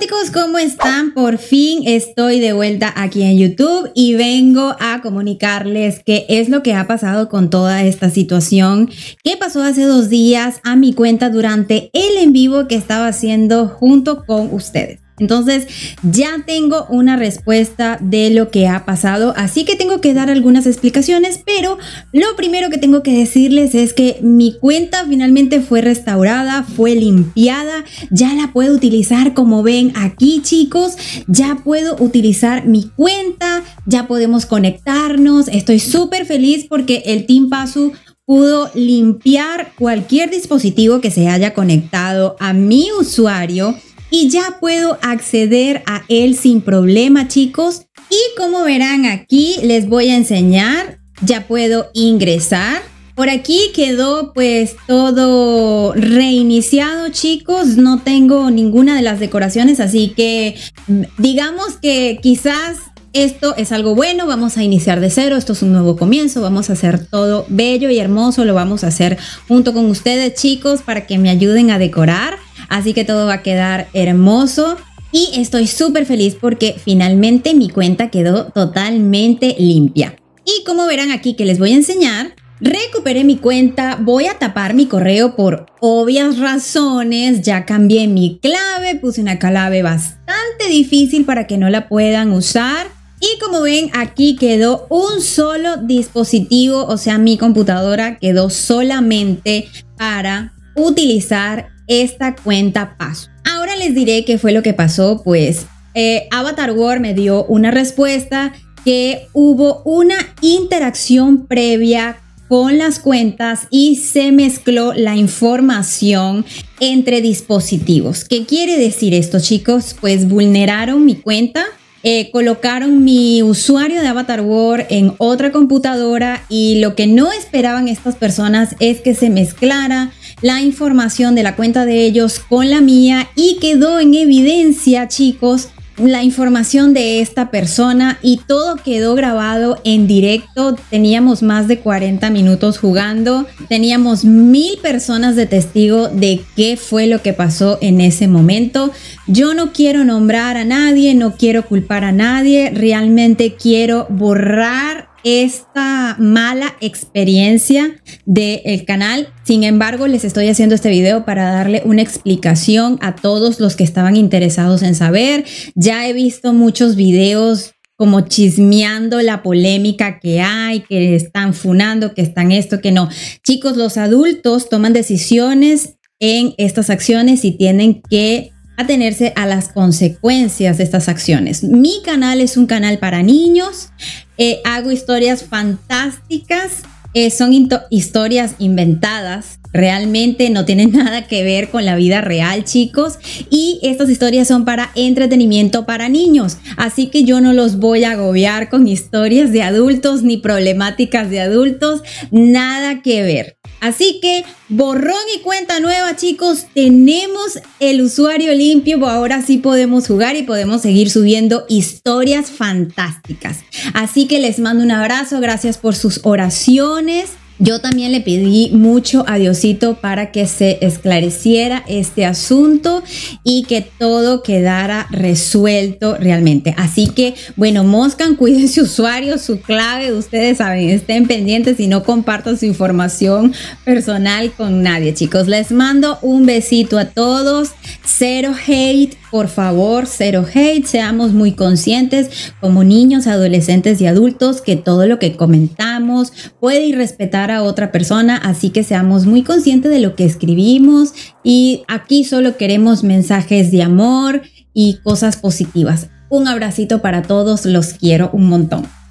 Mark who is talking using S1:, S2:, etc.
S1: chicos, ¿cómo están? Por fin estoy de vuelta aquí en YouTube y vengo a comunicarles qué es lo que ha pasado con toda esta situación qué pasó hace dos días a mi cuenta durante el en vivo que estaba haciendo junto con ustedes. Entonces ya tengo una respuesta de lo que ha pasado, así que tengo que dar algunas explicaciones, pero lo primero que tengo que decirles es que mi cuenta finalmente fue restaurada, fue limpiada, ya la puedo utilizar como ven aquí chicos, ya puedo utilizar mi cuenta, ya podemos conectarnos, estoy súper feliz porque el Team Pasu pudo limpiar cualquier dispositivo que se haya conectado a mi usuario y ya puedo acceder a él sin problema chicos. Y como verán aquí les voy a enseñar, ya puedo ingresar. Por aquí quedó pues todo reiniciado chicos, no tengo ninguna de las decoraciones, así que mm, digamos que quizás esto es algo bueno, vamos a iniciar de cero, esto es un nuevo comienzo, vamos a hacer todo bello y hermoso, lo vamos a hacer junto con ustedes chicos para que me ayuden a decorar. Así que todo va a quedar hermoso. Y estoy súper feliz porque finalmente mi cuenta quedó totalmente limpia. Y como verán aquí que les voy a enseñar, recuperé mi cuenta, voy a tapar mi correo por obvias razones, ya cambié mi clave, puse una clave bastante difícil para que no la puedan usar. Y como ven, aquí quedó un solo dispositivo, o sea, mi computadora quedó solamente para utilizar esta cuenta pasó. Ahora les diré qué fue lo que pasó, pues eh, Avatar War me dio una respuesta que hubo una interacción previa con las cuentas y se mezcló la información entre dispositivos. ¿Qué quiere decir esto, chicos? Pues vulneraron mi cuenta. Eh, colocaron mi usuario de Avatar War en otra computadora y lo que no esperaban estas personas es que se mezclara la información de la cuenta de ellos con la mía y quedó en evidencia, chicos, la información de esta persona y todo quedó grabado en directo. Teníamos más de 40 minutos jugando, teníamos mil personas de testigo de qué fue lo que pasó en ese momento. Yo no quiero nombrar a nadie, no quiero culpar a nadie, realmente quiero borrar esta mala experiencia del canal. Sin embargo, les estoy haciendo este video para darle una explicación a todos los que estaban interesados en saber. Ya he visto muchos videos como chismeando la polémica que hay, que están funando, que están esto, que no. Chicos, los adultos toman decisiones en estas acciones y tienen que atenerse a las consecuencias de estas acciones. Mi canal es un canal para niños, eh, hago historias fantásticas, eh, son historias inventadas, realmente no tienen nada que ver con la vida real, chicos, y estas historias son para entretenimiento para niños, así que yo no los voy a agobiar con historias de adultos ni problemáticas de adultos, nada que ver. Así que borrón y cuenta nueva chicos, tenemos el usuario limpio, pues ahora sí podemos jugar y podemos seguir subiendo historias fantásticas. Así que les mando un abrazo, gracias por sus oraciones yo también le pedí mucho a Diosito para que se esclareciera este asunto y que todo quedara resuelto realmente. Así que, bueno, Moscan, cuiden su usuario, su clave, ustedes saben, estén pendientes y no compartan su información personal con nadie, chicos. Les mando un besito a todos, cero hate por favor, cero hate, seamos muy conscientes como niños, adolescentes y adultos que todo lo que comentamos puede irrespetar a otra persona, así que seamos muy conscientes de lo que escribimos y aquí solo queremos mensajes de amor y cosas positivas. Un abracito para todos, los quiero un montón.